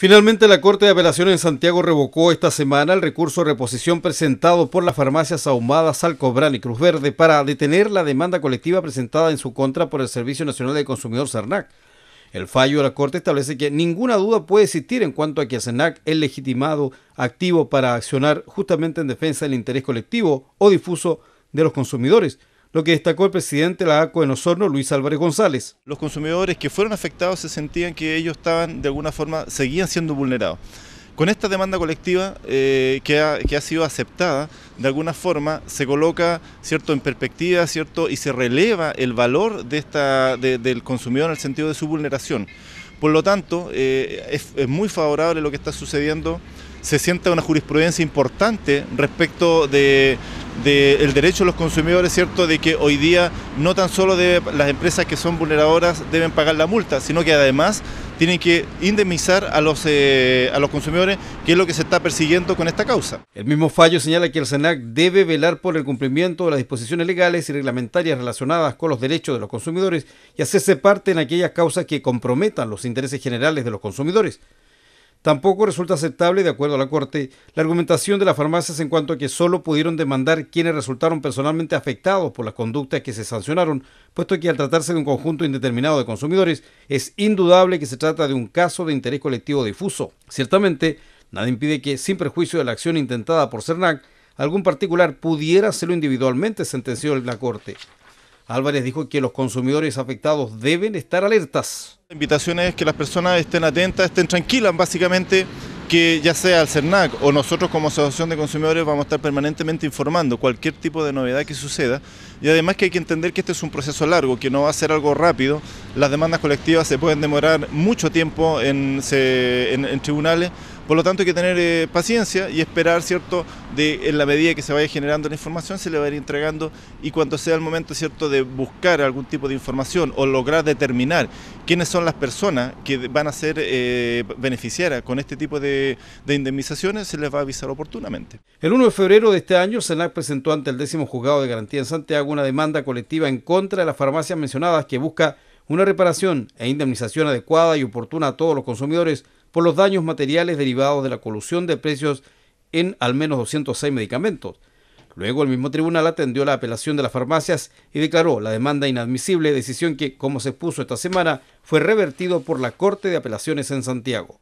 Finalmente, la Corte de Apelación en Santiago revocó esta semana el recurso de reposición presentado por las farmacias Ahumadas, Salcobrán y Cruz Verde para detener la demanda colectiva presentada en su contra por el Servicio Nacional de Consumidor CERNAC. El fallo de la Corte establece que ninguna duda puede existir en cuanto a que CERNAC es legitimado activo para accionar justamente en defensa del interés colectivo o difuso de los consumidores lo que destacó el presidente de la ACO de Nosorno, Luis Álvarez González. Los consumidores que fueron afectados se sentían que ellos estaban, de alguna forma, seguían siendo vulnerados. Con esta demanda colectiva eh, que, ha, sido aceptada, de alguna forma se coloca cierto en perspectiva cierto y se releva el valor del consumidor en el sentido de su vulneración. Por lo tanto, eh, es muy favorable lo que está sucediendo se sienta una jurisprudencia importante respecto de del derecho de los consumidores, ¿cierto? De que hoy día no tan solo las empresas que son vulneradoras deben pagar la multa, sino que además tienen que indemnizar a los, eh, a los consumidores, que es lo que se está persiguiendo con esta causa. El mismo fallo señala que el SENAC debe velar por el cumplimiento de las disposiciones legales y reglamentarias relacionadas con los derechos de los consumidores y hacerse parte en aquellas causas que comprometan los intereses generales de los consumidores. Tampoco resulta aceptable, de acuerdo a la Corte, la argumentación de las farmacias en cuanto a que solo pudieron demandar quienes resultaron personalmente afectados por las conductas que se sancionaron, puesto que al tratarse de un conjunto indeterminado de consumidores, es indudable que se trata de un caso de interés colectivo difuso. Ciertamente, nada impide que, sin perjuicio de la acción intentada por Cernac, algún particular pudiera hacerlo individualmente, sentenció la Corte. Álvarez dijo que los consumidores afectados deben estar alertas. La invitación es que las personas estén atentas, estén tranquilas básicamente, que ya sea el CERNAC o nosotros como Asociación de Consumidores vamos a estar permanentemente informando cualquier tipo de novedad que suceda y además que hay que entender que este es un proceso largo, que no va a ser algo rápido, las demandas colectivas se pueden demorar mucho tiempo en, en tribunales, por lo tanto hay que tener eh, paciencia y esperar, ¿cierto?, de en la medida que se vaya generando la información se le va a ir entregando y cuando sea el momento, ¿cierto?, de buscar algún tipo de información o lograr determinar quiénes son las personas que van a ser eh, beneficiarias con este tipo de, de indemnizaciones, se les va a avisar oportunamente. El 1 de febrero de este año, SENAC presentó ante el décimo juzgado de garantía en Santiago una demanda colectiva en contra de las farmacias mencionadas que busca una reparación e indemnización adecuada y oportuna a todos los consumidores por los daños materiales derivados de la colusión de precios en al menos 206 medicamentos. Luego el mismo tribunal atendió la apelación de las farmacias y declaró la demanda inadmisible, decisión que, como se expuso esta semana, fue revertido por la Corte de Apelaciones en Santiago.